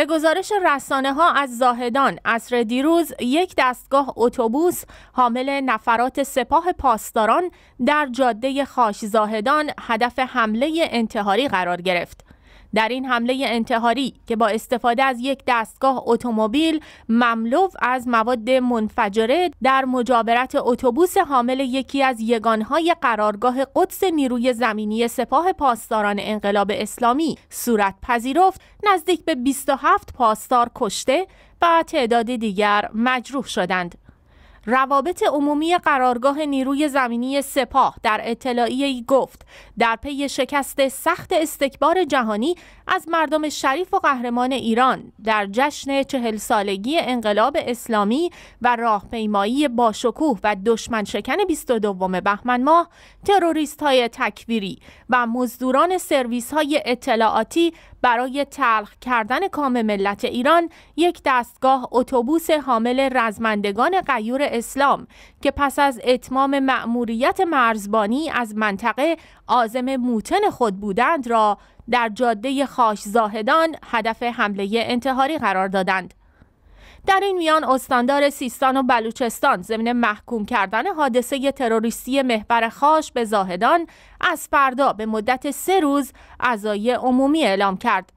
به گزارش رسانه ها از زاهدان اصر دیروز یک دستگاه اتوبوس حامل نفرات سپاه پاسداران در جاده خاش زاهدان هدف حمله انتحاری قرار گرفت در این حمله انتحاری که با استفاده از یک دستگاه اتومبیل مملو از مواد منفجره در مجاورت اتوبوس حامل یکی از یگانهای قرارگاه قدس نیروی زمینی سپاه پاسداران انقلاب اسلامی صورت پذیرفت نزدیک به 27 پاسدار کشته و تعداد دیگر مجروح شدند روابط عمومی قرارگاه نیروی زمینی سپاه در اطلاعیه گفت در پی شکست سخت استکبار جهانی از مردم شریف و قهرمان ایران در جشن چهل سالگی انقلاب اسلامی و راهپیمایی باشکوه و دشمن شکن 22 بهمن ماه تروریست های تکویری و مزدوران سرویس های اطلاعاتی برای تلخ کردن کام ملت ایران یک دستگاه اتوبوس حامل رزمندگان غیور اسلام که پس از اتمام مأموریت مرزبانی از منطقه آزم موتن خود بودند را در جاده خاش زاهدان هدف حمله انتحاری قرار دادند. در این میان استاندار سیستان و بلوچستان ضمن محکوم کردن حادثه تروریستی محبر خاش به زاهدان از فردا به مدت سه روز ازای عمومی اعلام کرد.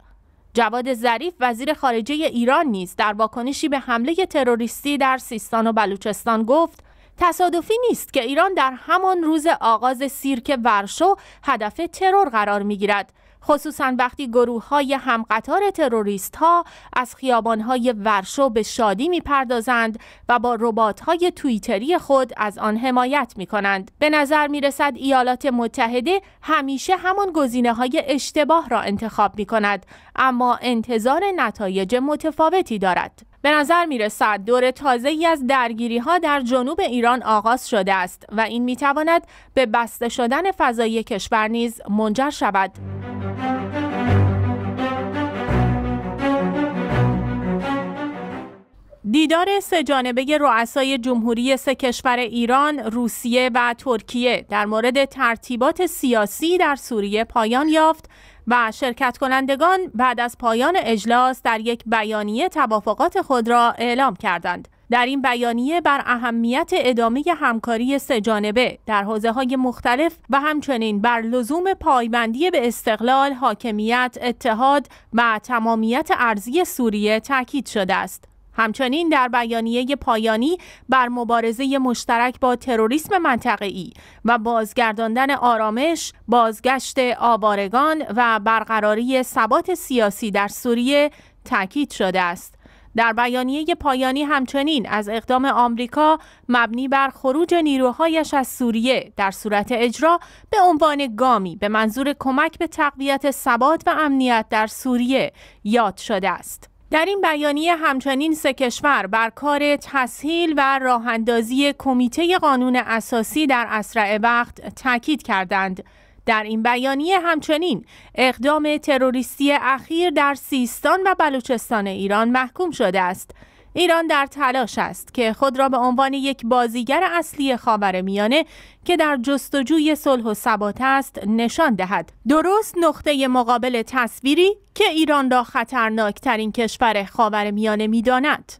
جواد ظریف وزیر خارجه ایران نیز در واکنشی به حمله تروریستی در سیستان و بلوچستان گفت تصادفی نیست که ایران در همان روز آغاز سیرک ورشو هدف ترور قرار می گیرد خصوصا وقتی گروه های همقطار تروریست ها از خیابان های ورشو به شادی می پردازند و با ربات های توییتری خود از آن حمایت می کنند. به نظر می رسد ایالات متحده همیشه همان گزینه های اشتباه را انتخاب می کند اما انتظار نتایج متفاوتی دارد. به نظر می رسد دور تازه ای از درگیری ها در جنوب ایران آغاز شده است و این می تواند به بسته شدن فضای کشور نیز منجر شود. دیدار سهجانبه رؤسای جمهوری سه کشور ایران، روسیه و ترکیه در مورد ترتیبات سیاسی در سوریه پایان یافت و شرکت کنندگان بعد از پایان اجلاس در یک بیانیه توافقات خود را اعلام کردند. در این بیانیه بر اهمیت ادامه همکاری سهجانبه در حوزه های مختلف و همچنین بر لزوم پایبندی به استقلال، حاکمیت، اتحاد و تمامیت ارزی سوریه تاکید شده است. همچنین در بیانیه پایانی بر مبارزه مشترک با تروریسم منطقه‌ای و بازگرداندن آرامش، بازگشت آوارگان و برقراری ثبات سیاسی در سوریه تاکید شده است. در بیانیه پایانی همچنین از اقدام آمریکا مبنی بر خروج نیروهایش از سوریه در صورت اجرا به عنوان گامی به منظور کمک به تقویت ثبات و امنیت در سوریه یاد شده است. در این بیانیه همچنین سه کشور بر کار تسهیل و راهاندازی کمیته قانون اساسی در اسرع وقت تاکید کردند. در این بیانیه همچنین اقدام تروریستی اخیر در سیستان و بلوچستان ایران محکوم شده است. ایران در تلاش است که خود را به عنوان یک بازیگر اصلی خاور میانه که در جستجوی صلح و ثبات است نشان دهد درست نقطه مقابل تصویری که ایران را خطرناکترین کشور خاور میانه میداند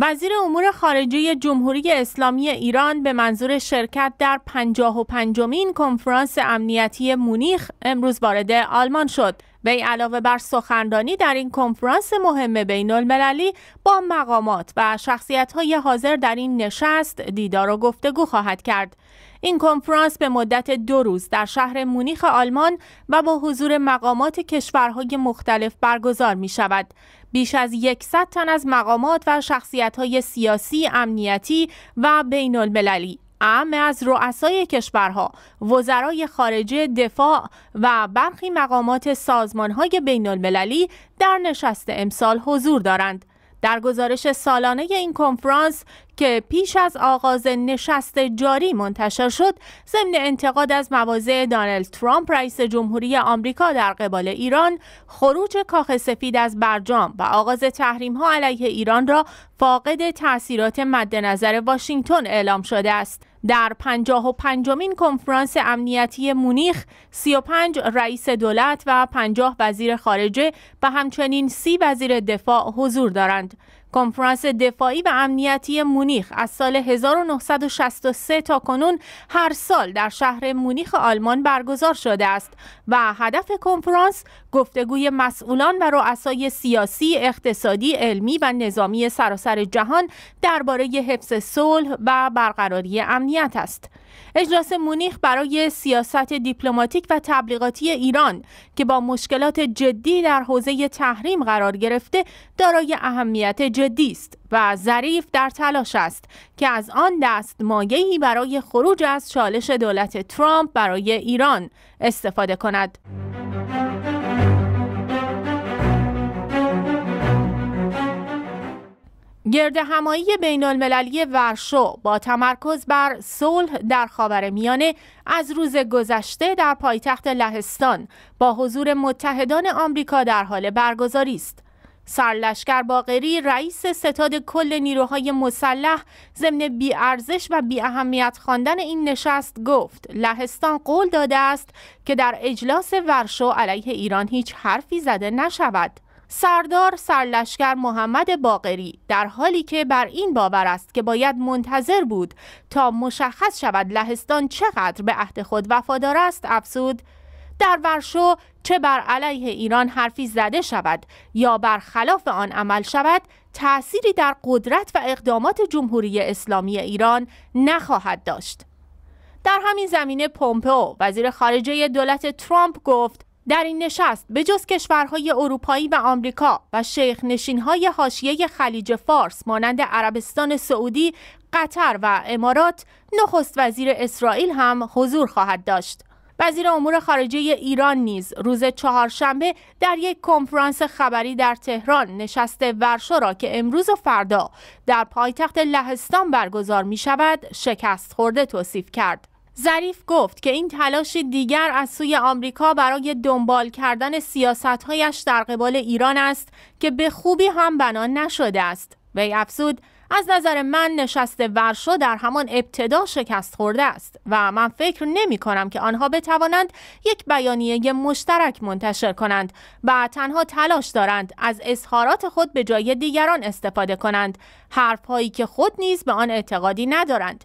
وزیر امور خارجه جمهوری اسلامی ایران به منظور شرکت در پنجاه و پنجمین کنفرانس امنیتی مونیخ امروز وارد آلمان شد. وی علاوه بر سخنرانی در این کنفرانس مهم بین المللی با مقامات و شخصیت های حاضر در این نشست دیدار و گفتگو خواهد کرد. این کنفرانس به مدت دو روز در شهر مونیخ آلمان و با حضور مقامات کشورهای مختلف برگزار می شود. بیش از 100 تن از مقامات و شخصیت‌های سیاسی، امنیتی و بین المللی از رؤسای کشورها، وزرای خارجه، دفاع و برخی مقامات سازمانهای بین المللی در نشست امسال حضور دارند. در گزارش سالانه این کنفرانس که پیش از آغاز نشست جاری منتشر شد ضمن انتقاد از مواضع دانلد ترامپ رئیس جمهوری آمریکا در قبال ایران خروج کاخ سفید از برجام و آغاز تحریم ها علیه ایران را فاقد تاثیرات مدنظر نظر واشنگتن اعلام شده است در 55 و کنفرانس امنیتی مونیخ 35 رئیس دولت و 50 وزیر خارجه و همچنین سی وزیر دفاع حضور دارند. کنفرانس دفاعی و امنیتی مونیخ از سال 1963 تا کنون هر سال در شهر مونیخ آلمان برگزار شده است و هدف کنفرانس گفتگوی مسئولان و رؤسای سیاسی، اقتصادی، علمی و نظامی سراسر جهان درباره حفظ صلح و برقراری امنیت است. اجلاس مونیخ برای سیاست دیپلماتیک و تبلیغاتی ایران که با مشکلات جدی در حوزه تحریم قرار گرفته دارای اهمیت جدی است و ظریف در تلاش است که از آن دست دستمایه‌ای برای خروج از چالش دولت ترامپ برای ایران استفاده کند. گرد همایی بین المللی ورشو با تمرکز بر صلح در میانه از روز گذشته در پایتخت لهستان با حضور متحدان آمریکا در حال برگزاری است. سرلشکر باقری رئیس ستاد کل نیروهای مسلح ضمن بیارزش و بی اهمیت خواندن این نشست گفت لهستان قول داده است که در اجلاس ورشو علیه ایران هیچ حرفی زده نشود سردار سرلشکر محمد باقری در حالی که بر این باور است که باید منتظر بود تا مشخص شود لهستان چقدر به عهد خود وفادار است افسود در ورشو چه بر علیه ایران حرفی زده شود یا بر خلاف آن عمل شود تأثیری در قدرت و اقدامات جمهوری اسلامی ایران نخواهد داشت در همین زمینه پومپو وزیر خارجه دولت ترامپ گفت در این نشست به جز کشورهای اروپایی و آمریکا و شیخ نشینهای حاشیه خلیج فارس مانند عربستان سعودی، قطر و امارات، نخست وزیر اسرائیل هم حضور خواهد داشت. وزیر امور خارجه ایران نیز روز چهارشنبه در یک کنفرانس خبری در تهران نشست ورشو را که امروز و فردا در پایتخت لهستان برگزار می شود شکست خورده توصیف کرد. ظریف گفت که این تلاشی دیگر از سوی آمریکا برای دنبال کردن سیاستهایش در قبال ایران است که به خوبی هم بنا نشده است وی افزود از نظر من نشست ورشو در همان ابتدا شکست خورده است و من فکر نمی کنم که آنها بتوانند یک بیانیه مشترک منتشر کنند و تنها تلاش دارند از اظهارات خود به جای دیگران استفاده کنند حرفهایی که خود نیز به آن اعتقادی ندارند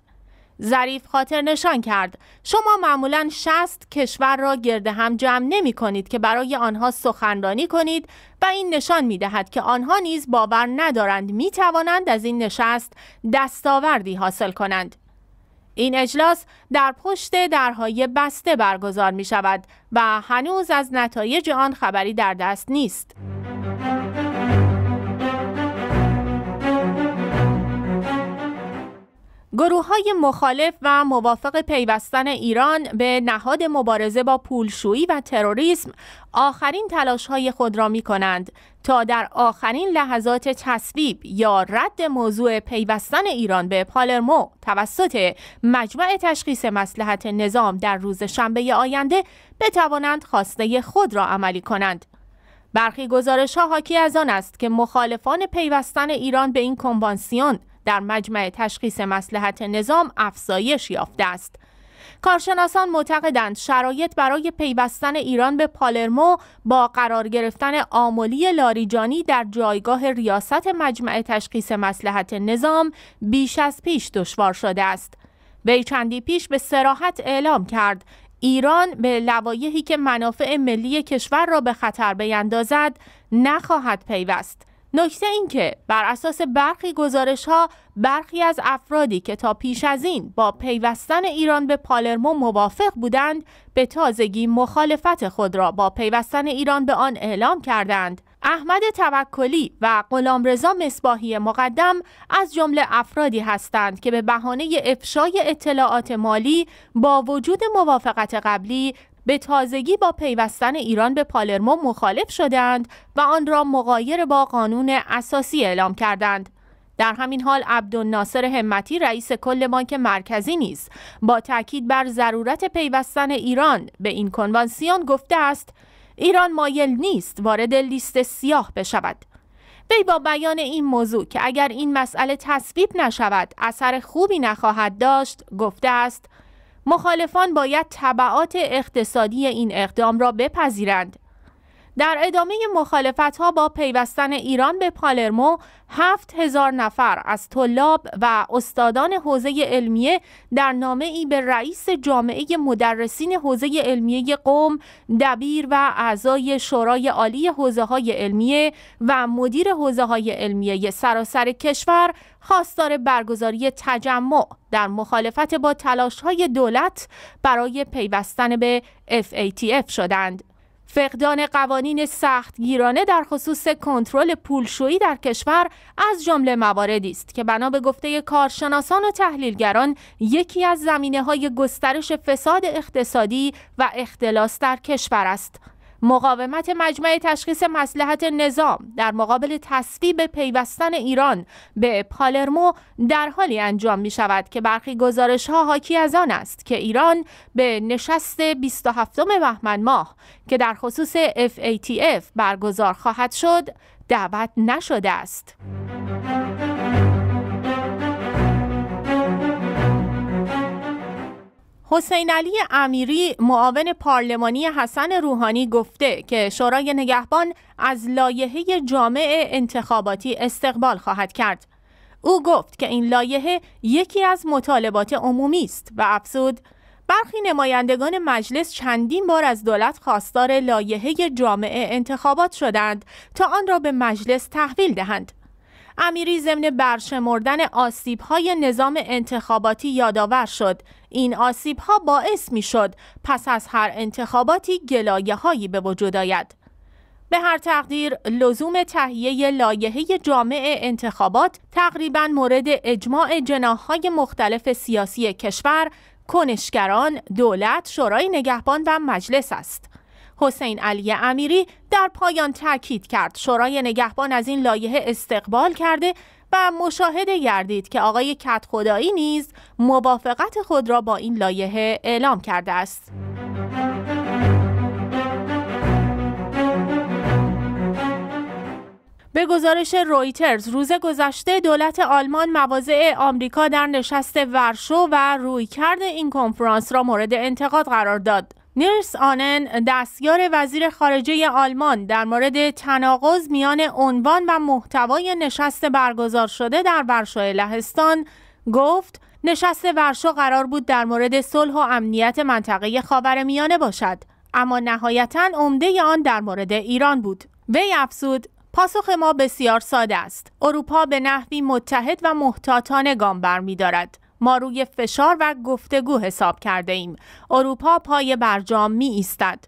ظریف خاطر نشان کرد شما معمولا شست کشور را گرده هم جمع نمی کنید که برای آنها سخنرانی کنید و این نشان می دهد که آنها نیز باور ندارند می توانند از این نشست دستاوردی حاصل کنند این اجلاس در پشت درهای بسته برگزار می شود و هنوز از نتایج آن خبری در دست نیست. گروه های مخالف و موافق پیوستن ایران به نهاد مبارزه با پولشویی و تروریسم آخرین تلاش های خود را می کنند تا در آخرین لحظات تصویب یا رد موضوع پیوستن ایران به پالرمو توسط مجمع تشخیص مسلحت نظام در روز شنبه آینده بتوانند خواسته خود را عملی کنند. برخی گزارش ها حاکی از آن است که مخالفان پیوستن ایران به این کنوانسیون در مجمع تشخیص مسلحت نظام افزایش یافته است. کارشناسان معتقدند شرایط برای پیوستن ایران به پالرمو با قرار گرفتن آملی لاریجانی در جایگاه ریاست مجمع تشخیص مسلحت نظام بیش از پیش دشوار شده است. وی چندی پیش به سراحت اعلام کرد ایران به لوایحی که منافع ملی کشور را به خطر بیندازد نخواهد پیوست. نکته این که بر اساس برخی گزارش ها برخی از افرادی که تا پیش از این با پیوستن ایران به پالرمو موافق بودند به تازگی مخالفت خود را با پیوستن ایران به آن اعلام کردند احمد توکلی و غلامرضا مصباحی مقدم از جمله افرادی هستند که به بهانه افشای اطلاعات مالی با وجود موافقت قبلی به تازگی با پیوستن ایران به پالرمو مخالف شدند و آن را مقایر با قانون اساسی اعلام کردند. در همین حال عبدالناصر همتی رئیس کل بانک مرکزی نیز با تاکید بر ضرورت پیوستن ایران به این کنوانسیون گفته است ایران مایل نیست وارد لیست سیاه بشود وی با بیان این موضوع که اگر این مسئله تصویب نشود اثر خوبی نخواهد داشت گفته است مخالفان باید طبعات اقتصادی این اقدام را بپذیرند در ادامه مخالفت ها با پیوستن ایران به پالرمو هفت هزار نفر از طلاب و استادان حوزه علمیه در نامه ای به رئیس جامعه مدرسین حوزه علمیه قوم دبیر و اعضای شورای عالی حوزه های علمیه و مدیر حوزه های علمیه سراسر کشور خواستار برگزاری تجمع در مخالفت با تلاش های دولت برای پیوستن به FATF شدند. فقدان قوانین سختگیرانه در خصوص کنترل پولشویی در کشور از جمله مواردی است که بنا به گفته کارشناسان و تحلیلگران یکی از زمینه های گسترش فساد اقتصادی و اختلاس در کشور است. مقاومت مجمع تشخیص مسلحت نظام در مقابل تصویب پیوستن ایران به پالرمو در حالی انجام می شود که برخی گزارش ها حاکی از آن است که ایران به نشست 27 بهمن ماه که در خصوص FATF برگزار خواهد شد دعوت نشده است. حسین علی امیری معاون پارلمانی حسن روحانی گفته که شورای نگهبان از لایحه جامع انتخاباتی استقبال خواهد کرد. او گفت که این لایحه یکی از مطالبات عمومی است و افزود برخی نمایندگان مجلس چندین بار از دولت خواستار لایحه جامع انتخابات شدند تا آن را به مجلس تحویل دهند امیری ضمن برشمردن آسیب های نظام انتخاباتی یادآور شد این آسیب ها باعث می شد پس از هر انتخاباتی گلایه هایی به وجود آید به هر تقدیر لزوم تهیه لایحه جامع انتخابات تقریبا مورد اجماع جناح‌های مختلف سیاسی کشور کنشگران، دولت، شورای نگهبان و مجلس است. حسین علی امیری در پایان تاکید کرد شورای نگهبان از این لایحه استقبال کرده و مشاهده گردید که آقای کت خدایی نیز موافقت خود را با این لایحه اعلام کرده است. به گزارش رویترز روز گذشته دولت آلمان مواضع آمریکا در نشست ورشو و رویکرد این کنفرانس را مورد انتقاد قرار داد. نیرس آنن دستیار وزیر خارجه آلمان در مورد تناقض میان عنوان و محتوای نشست برگزار شده در ورشو لهستان گفت نشست ورشو قرار بود در مورد صلح و امنیت منطقه میانه باشد اما نهایتا عمده آن در مورد ایران بود وی افزود پاسخ ما بسیار ساده است اروپا به نحوی متحد و محتاطانه گام برمیدارد ما روی فشار و گفتگو حساب کرده ایم اروپا پای برجام می ایستد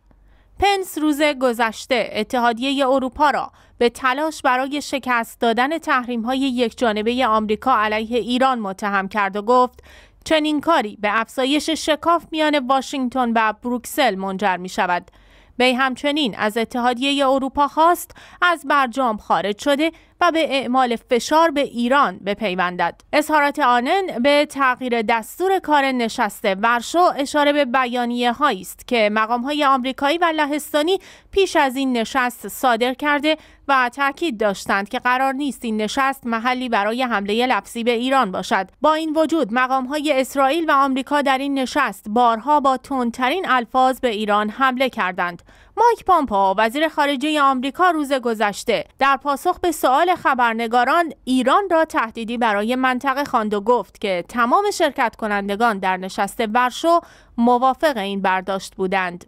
پنس روز گذشته اتحادیه اروپا را به تلاش برای شکست دادن تحریم های یک جانبه آمریکا علیه ایران متهم کرد و گفت چنین کاری به افزایش شکاف میان واشنگتن و بروکسل منجر می شود. وی همچنین از اتحادیه اروپا خواست از برجام خارج شده و به اعمال فشار به ایران بپیوندد اظهارات آنن به تغییر دستور کار نشست ورشو اشاره به بیانیه هایی است که مقام های آمریکایی و لهستانی پیش از این نشست صادر کرده و تاکید داشتند که قرار نیست این نشست محلی برای حمله لفظی به ایران باشد با این وجود مقام های اسرائیل و آمریکا در این نشست بارها با تندترین الفاظ به ایران حمله کردند مایک پامپو وزیر خارجه آمریکا روز گذشته در پاسخ به سوال خبرنگاران ایران را تهدیدی برای منطقه خواند و گفت که تمام شرکت کنندگان در نشست ورشو موافق این برداشت بودند.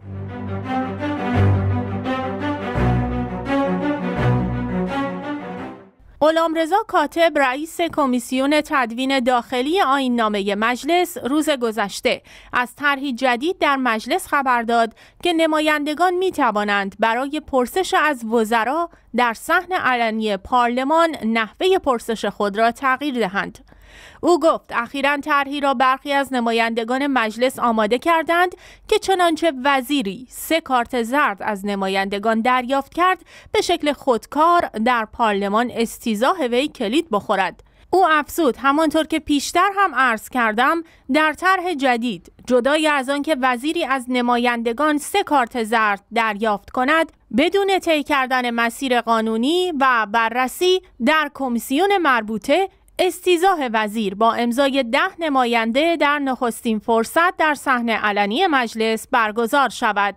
غلامرضا کاتب رئیس کمیسیون تدوین داخلی آین نامه مجلس روز گذشته از طرحی جدید در مجلس خبر داد که نمایندگان می توانند برای پرسش از وزرا در صحن علنی پارلمان نحوه پرسش خود را تغییر دهند. او گفت اخیرا طرحی را برخی از نمایندگان مجلس آماده کردند که چنانچه وزیری سه کارت زرد از نمایندگان دریافت کرد به شکل خودکار در پارلمان استیزاه وی کلید بخورد او افزود همانطور که پیشتر هم عرض کردم در طرح جدید جدای از آنکه وزیری از نمایندگان سه کارت زرد دریافت کند بدون طی کردن مسیر قانونی و بررسی در کمیسیون مربوطه استیزاه وزیر با امضای ده نماینده در نخستین فرصت در صحنه علنی مجلس برگزار شود.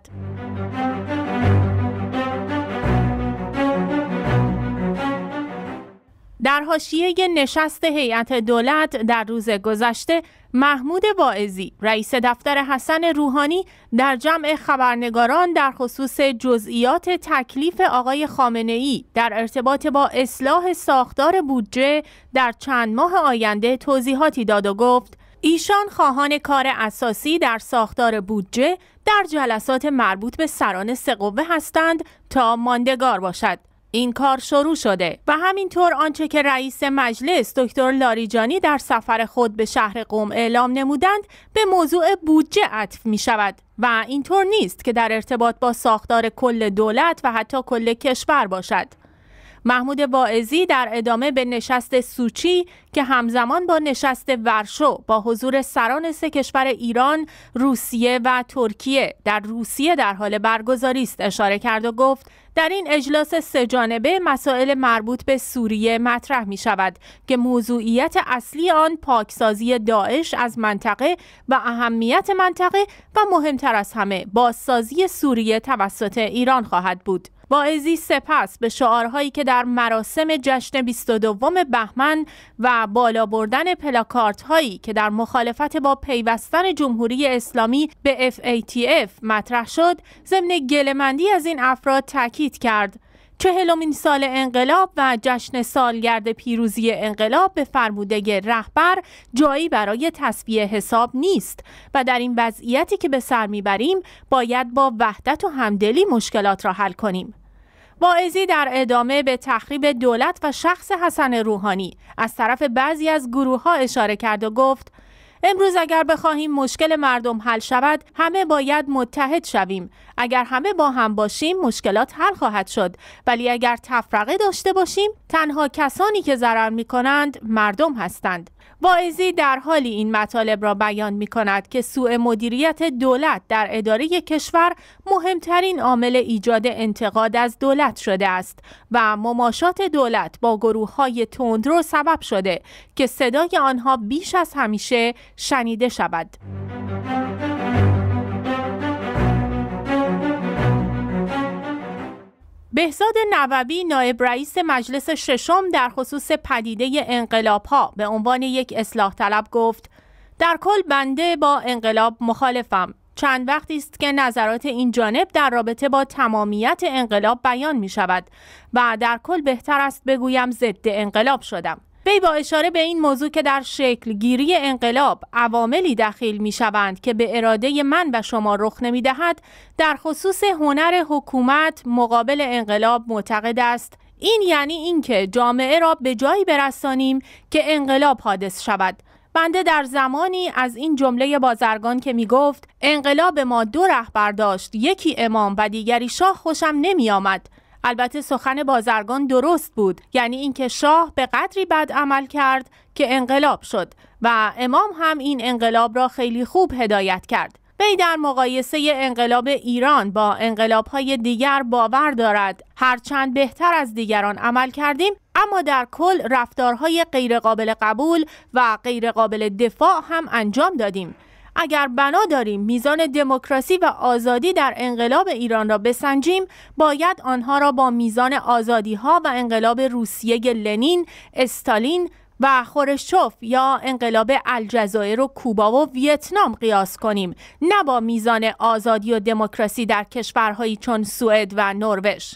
حاشیه نشست هیئت دولت در روز گذشته محمود واعظی رئیس دفتر حسن روحانی در جمع خبرنگاران در خصوص جزئیات تکلیف آقای خامنه ای در ارتباط با اصلاح ساختار بودجه در چند ماه آینده توضیحاتی داد و گفت ایشان خواهان کار اساسی در ساختار بودجه در جلسات مربوط به سران سقوه هستند تا ماندگار باشد این کار شروع شده و همینطور آنچه که رئیس مجلس دکتر لاریجانی در سفر خود به شهر قوم اعلام نمودند به موضوع بودجه عطف می شود و اینطور نیست که در ارتباط با ساختار کل دولت و حتی کل کشور باشد. محمود واعظی در ادامه به نشست سوچی که همزمان با نشست ورشو با حضور سران سه کشور ایران، روسیه و ترکیه در روسیه در حال برگزاری است اشاره کرد و گفت در این اجلاس سهجانبه مسائل مربوط به سوریه مطرح می شود که موضوعیت اصلی آن پاکسازی داعش از منطقه و اهمیت منطقه و مهمتر از همه بازسازی سوریه توسط ایران خواهد بود. واعظی سپس به شعارهایی که در مراسم جشن 22 بهمن و بالا بردن پلاکارت که در مخالفت با پیوستن جمهوری اسلامی به FATF مطرح شد ضمن گلمندی از این افراد تاکید کرد چهلمین سال انقلاب و جشن سالگرد پیروزی انقلاب به فرموده رهبر جایی برای تصفیه حساب نیست و در این وضعیتی که به سر میبریم باید با وحدت و همدلی مشکلات را حل کنیم واعظی در ادامه به تخریب دولت و شخص حسن روحانی از طرف بعضی از گروه ها اشاره کرد و گفت امروز اگر بخواهیم مشکل مردم حل شود همه باید متحد شویم اگر همه با هم باشیم مشکلات حل خواهد شد ولی اگر تفرقه داشته باشیم تنها کسانی که ضرر می کنند مردم هستند واعظی در حالی این مطالب را بیان می کند که سوء مدیریت دولت در اداره کشور مهمترین عامل ایجاد انتقاد از دولت شده است و مماشات دولت با گروه های تندرو سبب شده که صدای آنها بیش از همیشه شنیده شود. بهزاد نووی نایب رئیس مجلس ششم در خصوص پدیده انقلاب ها به عنوان یک اصلاح طلب گفت در کل بنده با انقلاب مخالفم چند وقتی است که نظرات این جانب در رابطه با تمامیت انقلاب بیان می شود و در کل بهتر است بگویم ضد انقلاب شدم وی با اشاره به این موضوع که در شکل گیری انقلاب عواملی دخیل می شوند که به اراده من و شما رخ نمی دهد در خصوص هنر حکومت مقابل انقلاب معتقد است این یعنی اینکه جامعه را به جایی برسانیم که انقلاب حادث شود بنده در زمانی از این جمله بازرگان که می گفت انقلاب ما دو رهبر داشت یکی امام و دیگری شاه خوشم نمی آمد البته سخن بازرگان درست بود یعنی اینکه شاه به قدری بد عمل کرد که انقلاب شد و امام هم این انقلاب را خیلی خوب هدایت کرد وی در مقایسه انقلاب ایران با های دیگر باور دارد هرچند بهتر از دیگران عمل کردیم اما در کل رفتارهای غیرقابل قبول و غیرقابل دفاع هم انجام دادیم اگر بنا داریم میزان دموکراسی و آزادی در انقلاب ایران را بسنجیم باید آنها را با میزان آزادی ها و انقلاب روسیه لنین، استالین و خورشوف یا انقلاب الجزایر و کوبا و ویتنام قیاس کنیم نه با میزان آزادی و دموکراسی در کشورهایی چون سوئد و نروژ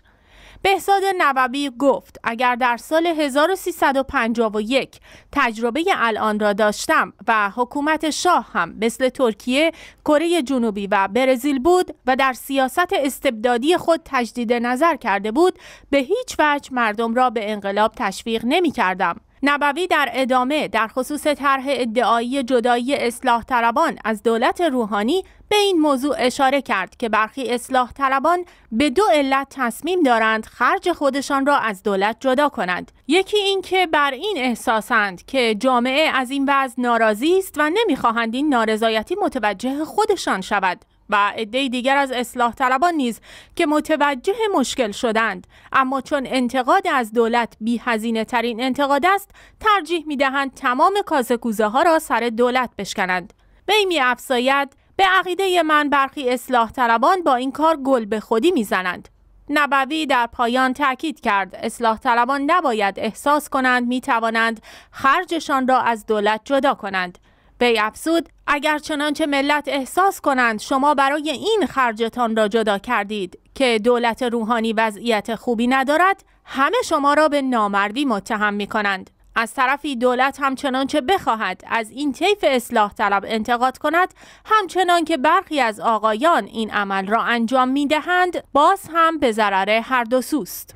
بهزاد نوبی گفت اگر در سال 1351 تجربه الان را داشتم و حکومت شاه هم مثل ترکیه، کره جنوبی و برزیل بود و در سیاست استبدادی خود تجدید نظر کرده بود به هیچ وجه مردم را به انقلاب تشویق نمی کردم. نبوی در ادامه در خصوص طرح ادعایی جدایی اصلاح طلبان از دولت روحانی به این موضوع اشاره کرد که برخی اصلاح طلبان به دو علت تصمیم دارند خرج خودشان را از دولت جدا کنند یکی اینکه بر این احساسند که جامعه از این وضع ناراضی است و نمیخواهند این نارضایتی متوجه خودشان شود و عده دیگر از اصلاح طلبان نیز که متوجه مشکل شدند اما چون انتقاد از دولت بی هزینه ترین انتقاد است ترجیح می دهند تمام کازکوزه ها را سر دولت بشکنند بیمی می به عقیده من برخی اصلاح طلبان با این کار گل به خودی میزنند نبوی در پایان تاکید کرد اصلاح طلبان نباید احساس کنند می توانند خرجشان را از دولت جدا کنند وی افزود اگر چنانچه ملت احساس کنند شما برای این خرجتان را جدا کردید که دولت روحانی وضعیت خوبی ندارد همه شما را به نامردی متهم می کنند از طرفی دولت همچنان چه بخواهد از این طیف اصلاح طلب انتقاد کند همچنان که برخی از آقایان این عمل را انجام می دهند باز هم به ضرر هر دو سوست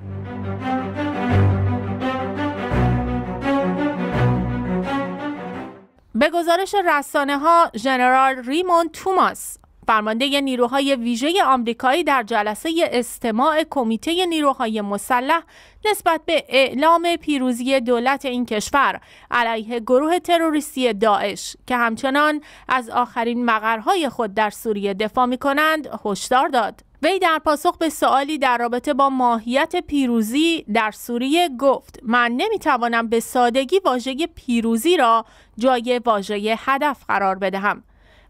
به گزارش رسانه ها ژنرال ریمون توماس فرمانده نیروهای ویژه آمریکایی در جلسه استماع کمیته نیروهای مسلح نسبت به اعلام پیروزی دولت این کشور علیه گروه تروریستی داعش که همچنان از آخرین مقرهای خود در سوریه دفاع می کنند هشدار داد. وی در پاسخ به سوالی در رابطه با ماهیت پیروزی در سوریه گفت من نمیتوانم به سادگی واژه پیروزی را جای واژه هدف قرار بدهم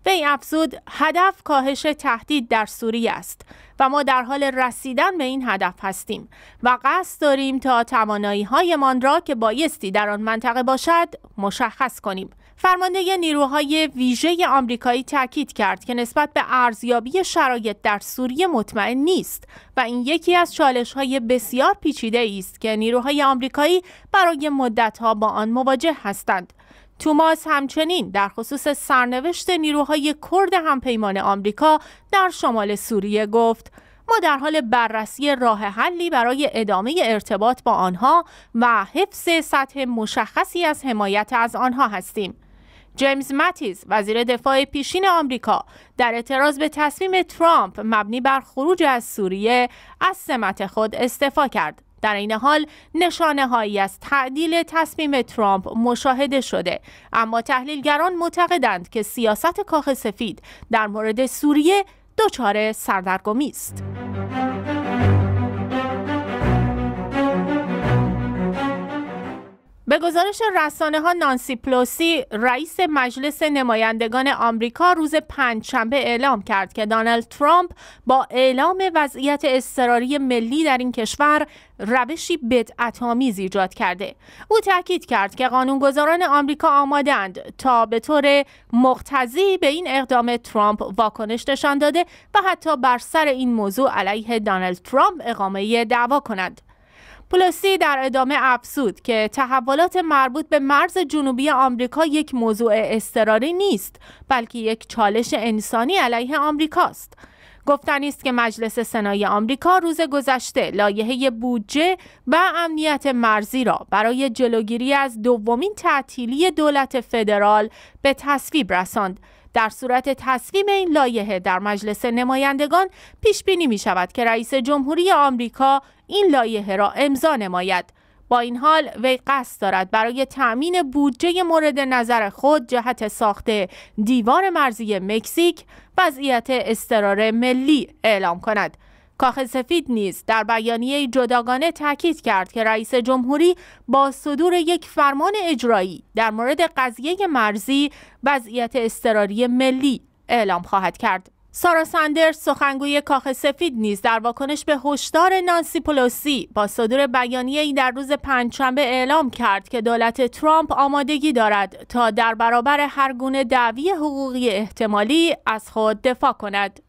وی افزود هدف کاهش تهدید در سوریه است و ما در حال رسیدن به این هدف هستیم و قصد داریم تا توانایی هایمان را که بایستی در آن منطقه باشد مشخص کنیم فرمانده نیروهای ویژه آمریکایی تاکید کرد که نسبت به ارزیابی شرایط در سوریه مطمئن نیست و این یکی از چالش بسیار پیچیده است که نیروهای آمریکایی برای مدت ها با آن مواجه هستند. توماس همچنین در خصوص سرنوشت نیروهای کرد همپیمان آمریکا در شمال سوریه گفت ما در حال بررسی راه حلی برای ادامه ارتباط با آنها و حفظ سطح مشخصی از حمایت از آنها هستیم. جیمز ماتیز وزیر دفاع پیشین آمریکا در اعتراض به تصمیم ترامپ مبنی بر خروج از سوریه از سمت خود استعفا کرد در این حال نشانه هایی از تعدیل تصمیم ترامپ مشاهده شده اما تحلیلگران معتقدند که سیاست کاخ سفید در مورد سوریه دچار سردرگمی است به گزارش رسانه ها نانسی پلوسی رئیس مجلس نمایندگان آمریکا روز پنجشنبه اعلام کرد که دانالد ترامپ با اعلام وضعیت اضطراری ملی در این کشور روشی بدعتآمیز ایجاد کرده او تاکید کرد که قانونگذاران آمریکا اند تا به طور مقتضی به این اقدام ترامپ واکنش نشان داده و حتی بر سر این موضوع علیه دانالد ترامپ اقامه دعوا کنند پولسی در ادامه افسود که تحولات مربوط به مرز جنوبی آمریکا یک موضوع اضطراری نیست بلکه یک چالش انسانی علیه آمریکاست. گفتنی است که مجلس سنای آمریکا روز گذشته لایحه بودجه و امنیت مرزی را برای جلوگیری از دومین تعطیلی دولت فدرال به تصویب رساند در صورت تصویب این لایحه در مجلس نمایندگان پیش بینی می شود که رئیس جمهوری آمریکا این لایحه را امضا نماید با این حال وی قصد دارد برای تأمین بودجه مورد نظر خود جهت ساخت دیوار مرزی مکزیک وضعیت استرار ملی اعلام کند کاخ سفید نیز در بیانیه جداگانه تاکید کرد که رئیس جمهوری با صدور یک فرمان اجرایی در مورد قضیه مرزی وضعیت اضطراری ملی اعلام خواهد کرد. سارا ساندرز سخنگوی کاخ سفید نیز در واکنش به هشدار نانسی پلوسی با صدور بیانیه ای در روز پنجشنبه اعلام کرد که دولت ترامپ آمادگی دارد تا در برابر هر گونه دعوی حقوقی احتمالی از خود دفاع کند.